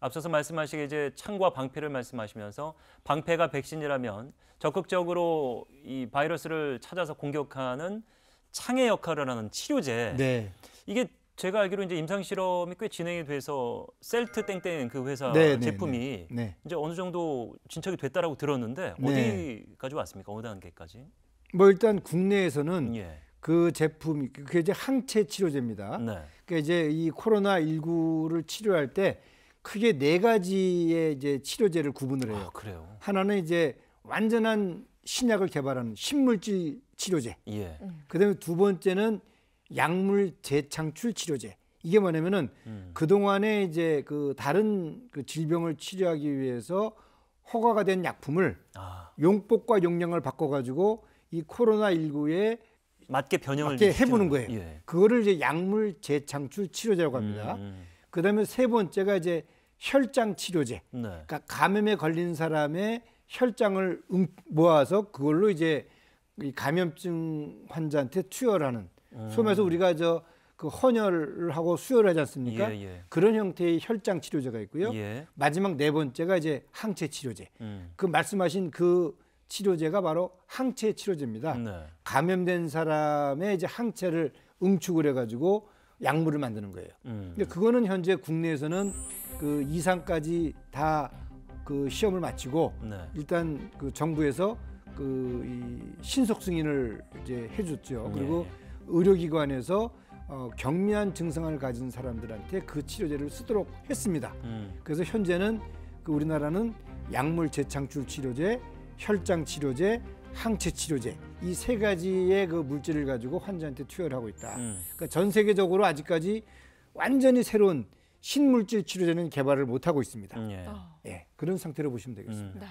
앞서서 말씀하시게 이제 창과 방패를 말씀하시면서 방패가 백신이라면 적극적으로 이 바이러스를 찾아서 공격하는 창의 역할을 하는 치료제. 네. 이게 제가 알기로 이제 임상 실험이 꽤 진행이 돼서 셀트 땡땡 그 회사 네, 네 제품이 네. 네, 이제 어느 정도 진척이 됐다라고 들었는데 어디까지 네. 왔습니까? 어느 단계까지? 뭐 일단 국내에서는 예. 그 제품 이 그게 이제 항체 치료제입니다. 네. 그러니까 이제 이 코로나 19를 치료할 때 크게 네 가지의 이제 치료제를 구분을 해요. 아, 하나는 이제 완전한 신약을 개발하는 신물질 치료제. 예. 그다음에 두 번째는 약물 재창출 치료제. 이게 뭐냐면은 음. 그동안에 이제 그 다른 그 질병을 치료하기 위해서 허가가 된 약품을 아. 용법과 용량을 바꿔 가지고 이 코로나 19에 맞게 변형을 맞게 해 보는 거예요. 예. 그거를 이제 약물 재창출 치료제라고 합니다. 음. 음. 그다음에 세 번째가 이제 혈장 치료제. 네. 그러니까 감염에 걸린 사람의 혈장을 음, 모아서 그걸로 이제 이 감염증 환자한테 투여하는 음. 소매에서 우리가 저그 헌혈을 하고 수혈을 하지 않습니까? 예, 예. 그런 형태의 혈장 치료제가 있고요. 예. 마지막 네 번째가 이제 항체 치료제. 음. 그 말씀하신 그 치료제가 바로 항체 치료제입니다. 네. 감염된 사람의 이제 항체를 응축을 해가지고 약물을 만드는 거예요. 음. 근데 그거는 현재 국내에서는 그 이상까지 다 그 시험을 마치고 네. 일단 그 정부에서 그 이 신속 승인을 이제 해줬죠. 네. 그리고 네. 의료기관에서 어, 경미한 증상을 가진 사람들한테 그 치료제를 쓰도록 했습니다. 음. 그래서 현재는 그 우리나라는 약물 재창출 치료제, 혈장 치료제, 항체 치료제 이 세 가지의 그 물질을 가지고 환자한테 투여를 하고 있다. 음. 그러니까 전 세계적으로 아직까지 완전히 새로운 신물질 치료제는 개발을 못 하고 있습니다. 음, 예. 아. 예. 그런 상태로 보시면 되겠습니다. 음. 네.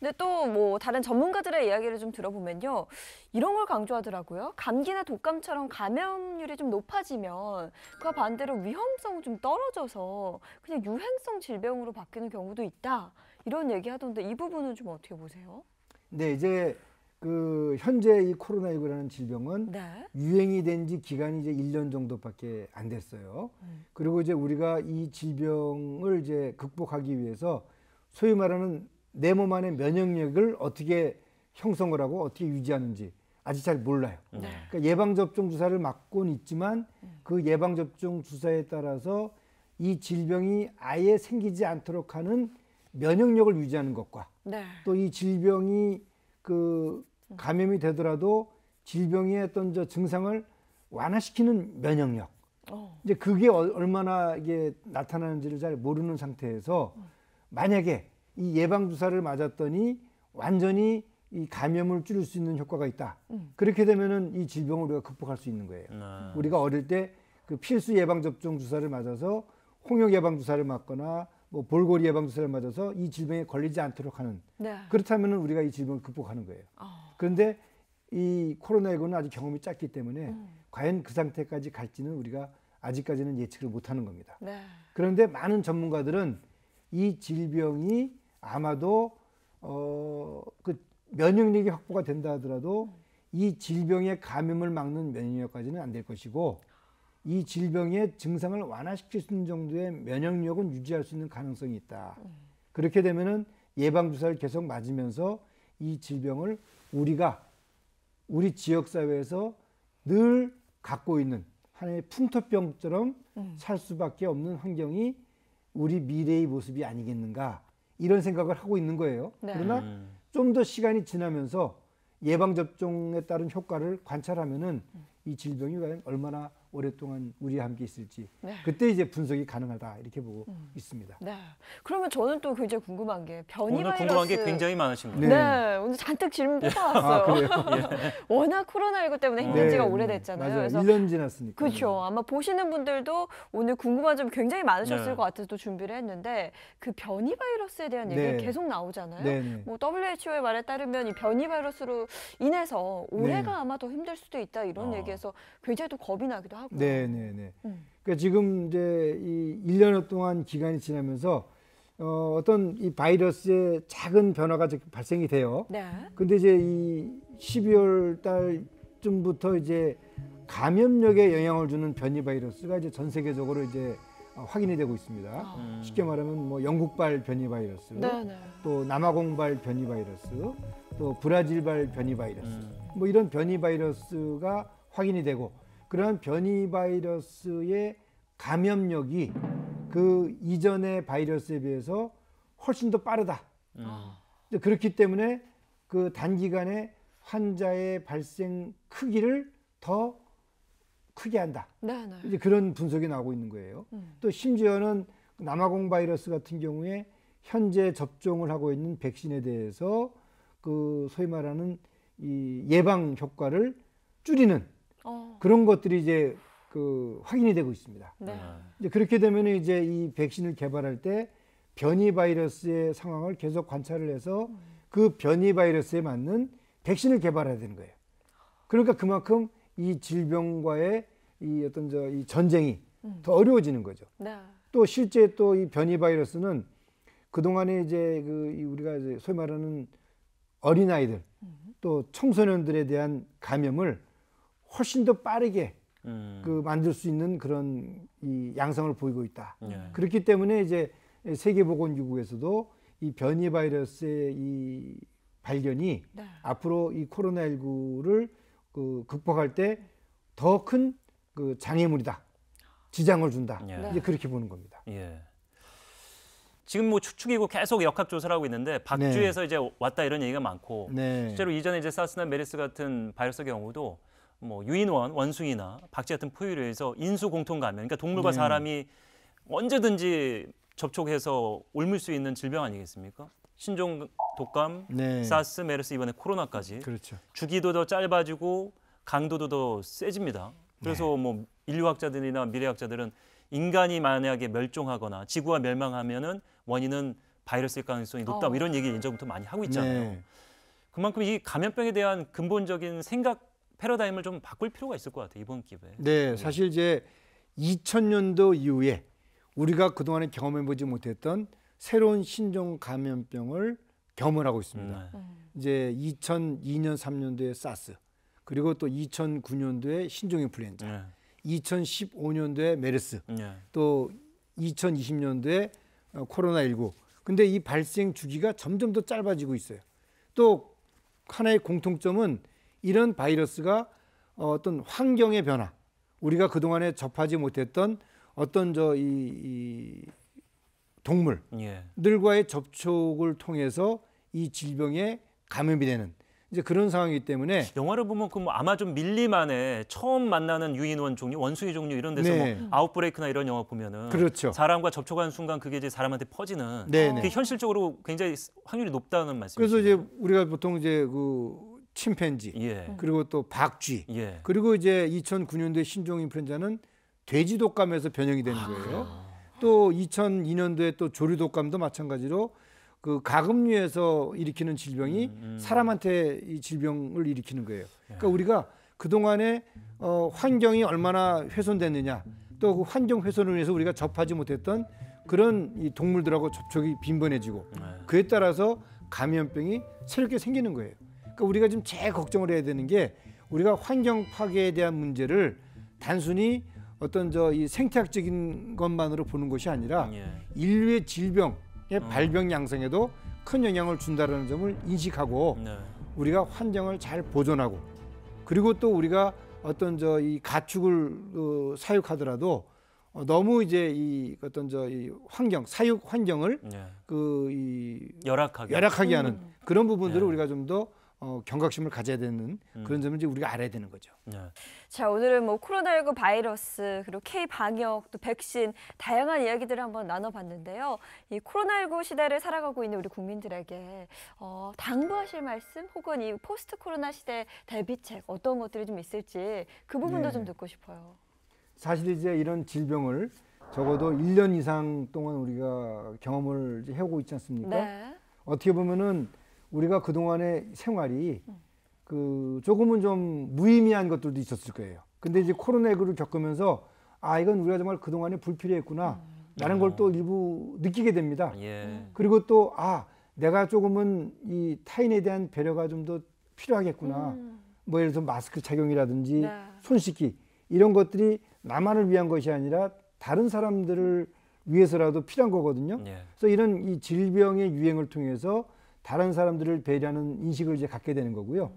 근데 또 뭐 다른 전문가들의 이야기를 좀 들어보면요. 이런 걸 강조하더라고요. 감기나 독감처럼 감염률이 좀 높아지면 그와 반대로 위험성이 좀 떨어져서 그냥 유행성 질병으로 바뀌는 경우도 있다. 이런 얘기 하던데 이 부분은 좀 어떻게 보세요? 네, 이제 그 현재 이 코로나19라는 질병은 네. 유행이 된 지 기간이 이제 1년 정도밖에 안 됐어요. 음. 그리고 이제 우리가 이 질병을 이제 극복하기 위해서 소위 말하는 내 몸 안의 면역력을 어떻게 형성을 하고 어떻게 유지하는지 아직 잘 몰라요. 네. 그러니까 예방접종 주사를 맞고는 있지만 음. 그 예방접종 주사에 따라서 이 질병이 아예 생기지 않도록 하는 면역력을 유지하는 것과 네. 또이 질병이 그 감염이 되더라도 질병의 어떤 저 증상을 완화시키는 면역력. 어. 이제 그게 얼마나 이게 나타나는지를 잘 모르는 상태에서 음. 만약에 이 예방 주사를 맞았더니 완전히 이 감염을 줄일 수 있는 효과가 있다. 음. 그렇게 되면은 이 질병을 우리가 극복할 수 있는 거예요. 음. 우리가 어릴 때 그 필수 예방 접종 주사를 맞아서 홍역 예방 주사를 맞거나 뭐 볼고리 예방주사를 맞아서 이 질병에 걸리지 않도록 하는 네. 그렇다면 우리가 이 질병을 극복하는 거예요. 어. 그런데 이 코로나19는 아직 경험이 짧기 때문에 음. 과연 그 상태까지 갈지는 우리가 아직까지는 예측을 못하는 겁니다. 네. 그런데 많은 전문가들은 이 질병이 아마도 어, 그 면역력이 확보가 된다 하더라도 음. 이 질병의 감염을 막는 면역력까지는 안 될 것이고 이 질병의 증상을 완화시킬 수 있는 정도의 면역력은 유지할 수 있는 가능성이 있다. 네. 그렇게 되면은 예방 주사를 계속 맞으면서 이 질병을 우리가 우리 지역 사회에서 늘 갖고 있는 하나의 풍토병처럼 네. 살 수밖에 없는 환경이 우리 미래의 모습이 아니겠는가 이런 생각을 하고 있는 거예요. 네. 그러나 네. 좀더 시간이 지나면서 예방 접종에 따른 효과를 관찰하면은 이 질병이 과연 얼마나 오랫동안 우리와 함께 있을지 네. 그때 이제 분석이 가능하다 이렇게 보고 음. 있습니다. 네. 그러면 저는 또 굉장히 궁금한 게 변이 오늘 바이러스 궁금한 게 굉장히 많으신 거예요. 네. 네. 오늘 잔뜩 질문 예. 뽑아왔어요. 아, 워낙 코로나19 때문에 네. 힘든 지가 오래됐잖아요. 맞아요. 그래서 1년 지났으니까. 그렇죠. 아마 보시는 분들도 오늘 궁금한 점 굉장히 많으셨을 네. 것 같아서 또 준비를 했는데 그 변이 바이러스에 대한 얘기가 네. 계속 나오잖아요. 뭐 WHO의 말에 따르면 이 변이 바이러스로 인해서 올해가 아마 더 힘들 수도 있다 이런 어. 얘기에서 굉장히 또 겁이 나기도 하고 하고. 네, 네, 네. 음. 그러니까 지금 이제 이 1년 동안 기간이 지나면서 어, 어떤 이 바이러스의 작은 변화가 발생이 돼요. 네. 근데 이제 이 12월 달쯤부터 이제 감염력에 영향을 주는 변이 바이러스가 이제 전 세계적으로 이제 확인이 되고 있습니다. 아. 음. 쉽게 말하면 뭐 영국발 변이 바이러스, 네네. 네. 또 남아공발 변이 바이러스, 또 브라질발 변이 바이러스, 음. 뭐 이런 변이 바이러스가 확인이 되고 그러한 변이 바이러스의 감염력이 그 이전의 바이러스에 비해서 훨씬 더 빠르다. 음. 아. 그렇기 때문에 그 단기간에 환자의 발생 크기를 더 크게 한다. 네, 네. 이제 그런 분석이 나오고 있는 거예요. 음. 또 심지어는 남아공 바이러스 같은 경우에 현재 접종을 하고 있는 백신에 대해서 그 소위 말하는 이 예방 효과를 줄이는 어. 그런 것들이 이제 그 확인이 되고 있습니다. 네. 이제 그렇게 되면 이제 이 백신을 개발할 때 변이 바이러스의 상황을 계속 관찰을 해서 그 변이 바이러스에 맞는 백신을 개발해야 되는 거예요. 그러니까 그만큼 이 질병과의 이 어떤 저 이 전쟁이 음. 더 어려워지는 거죠. 네. 또 실제 또 이 변이 바이러스는 그동안에 이제 그 우리가 이제 소위 말하는 어린아이들 음. 또 청소년들에 대한 감염을 훨씬 더 빠르게 음. 그 만들 수 있는 그런 이 양상을 보이고 있다. 네. 그렇기 때문에 이제 세계보건기구에서도 이 변이 바이러스의 이 발견이 네. 앞으로 이 코로나19를 그 극복할 때 더 큰그 장애물이다. 지장을 준다. 예. 네. 이제 그렇게 보는 겁니다. 예. 지금 뭐 추측이고 계속 역학 조사를 하고 있는데 박주에서 네. 이제 왔다 이런 얘기가 많고 네. 실제로 이전에 이제 사스나 메르스 같은 바이러스 경우도 뭐 유인원, 원숭이나 박쥐 같은 포유류에 서 인수 공통 감염, 그러니까 동물과 네. 사람이 언제든지 접촉해서 옮을 수 있는 질병 아니겠습니까? 신종 독감, 네. 사스, 메르스 이번에 코로나까지 그렇죠. 주기도 더 짧아지고 강도도 더 세집니다. 그래서 네. 뭐 인류학자들이나 미래학자들은 인간이 만약에 멸종하거나 지구가 멸망하면은 원인은 바이러스일 가능성이 높다 뭐 어. 이런 얘기 를 예전부터 많이 하고 있잖아요. 네. 그만큼 이 감염병에 대한 근본적인 생각 패러다임을 좀 바꿀 필요가 있을 것 같아요. 이번 기회에. 네, 사실 이제 2000년도 이후에 우리가 그동안에 경험해보지 못했던 새로운 신종 감염병을 경험을 하고 있습니다. 음, 네. 음. 이제 2002년 3년도에 사스 그리고 또 2009년도에 신종 인플루엔자 네. 2015년도에 메르스 네. 또 2020년도에 어, 코로나19 근데 이 발생 주기가 점점 더 짧아지고 있어요. 또 하나의 공통점은 이런 바이러스가 어, 어떤 환경의 변화, 우리가 그동안에 접하지 못했던 어떤 저이 이 동물들과의 접촉을 통해서 이 질병에 감염이 되는 이제 그런 상황이기 때문에 영화를 보면 그 뭐 아마존 밀리만의 처음 만나는 유인원 종류, 원숭이 종류 이런 데서 뭐 네. 뭐 아웃브레이크나 이런 영화 보면은 그렇죠. 사람과 접촉하는 순간 그게 이제 사람한테 퍼지는 네네. 네. 그게 현실적으로 굉장히 확률이 높다는 말씀이죠. 그래서 이제 우리가 보통 이제 그 침팬지 예. 그리고 또 박쥐 예. 그리고 이제 2009년도에 신종 인플루엔자는 돼지 독감에서 변형이 된 아, 거예요. 아, 또 2002년도에 또 조류 독감도 마찬가지로 그 가금류에서 일으키는 질병이 음, 음. 사람한테 이 질병을 일으키는 거예요. 그러니까 예. 우리가 그동안에 어, 환경이 얼마나 훼손됐느냐 또그 환경 훼손을 위해서 우리가 접하지 못했던 그런 이 동물들하고 접촉이 빈번해지고 네. 그에 따라서 감염병이 새롭게 생기는 거예요. 그러니까 우리가 지금 제일 걱정을 해야 되는 게 우리가 환경 파괴에 대한 문제를 단순히 어떤 저 이 생태학적인 것만으로 보는 것이 아니라 예. 인류의 질병의 어. 발병 양성에도 큰 영향을 준다라는 점을 인식하고 네. 우리가 환경을 잘 보존하고 그리고 또 우리가 어떤 저 이 가축을 어, 사육하더라도 어, 너무 이제 이 어떤 저 이 환경 사육 환경을 네. 그이 열악하게 열악하게 하는 음. 그런 부분들을 네. 우리가 좀더 어, 경각심을 가져야 되는 음. 그런 점을 이제 우리가 알아야 되는 거죠. 네. 자 오늘은 뭐 코로나19 바이러스 그리고 K 방역 또 백신 다양한 이야기들을 한번 나눠봤는데요. 이 코로나19 시대를 살아가고 있는 우리 국민들에게 어, 당부하실 말씀 혹은 이 포스트 코로나 시대 대비책 어떤 것들이 좀 있을지 그 부분도 네. 좀 듣고 싶어요. 사실 이제 이런 질병을 적어도 1년 이상 동안 우리가 경험을 해오고 있지 않습니까? 네. 어떻게 보면은 우리가 그동안의 생활이 그 조금은 좀 무의미한 것들도 있었을 거예요. 근데 이제 코로나19를 겪으면서 아 이건 우리가 정말 그동안에 불필요했구나 라는 걸 또 일부 느끼게 됩니다. 예. 그리고 또 아 내가 조금은 이 타인에 대한 배려가 좀 더 필요하겠구나. 음. 뭐 예를 들어 마스크 착용이라든지 네. 손 씻기 이런 것들이 나만을 위한 것이 아니라 다른 사람들을 위해서라도 필요한 거거든요. 예. 그래서 이런 이 질병의 유행을 통해서 다른 사람들을 배려하는 인식을 이제 갖게 되는 거고요.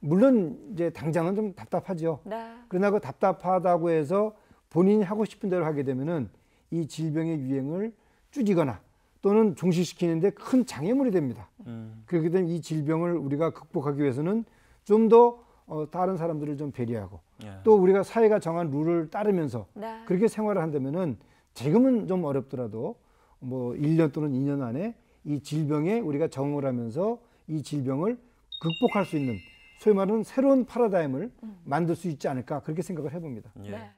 물론 이제 당장은 좀 답답하죠. 네. 그러나 그 답답하다고 해서 본인이 하고 싶은 대로 하게 되면은 이 질병의 유행을 줄이거나 또는 종식시키는데 큰 장애물이 됩니다. 음. 그렇게 되면 이 질병을 우리가 극복하기 위해서는 좀더 어, 다른 사람들을 좀 배려하고 예. 또 우리가 사회가 정한 룰을 따르면서 네. 그렇게 생활을 한다면은 지금은 좀 어렵더라도 뭐 1년 또는 2년 안에 이 질병에 우리가 정을 하면서 이 질병을 극복할 수 있는 소위 말하는 새로운 파라다임을 음. 만들 수 있지 않을까 그렇게 생각을 해봅니다. 예. 네.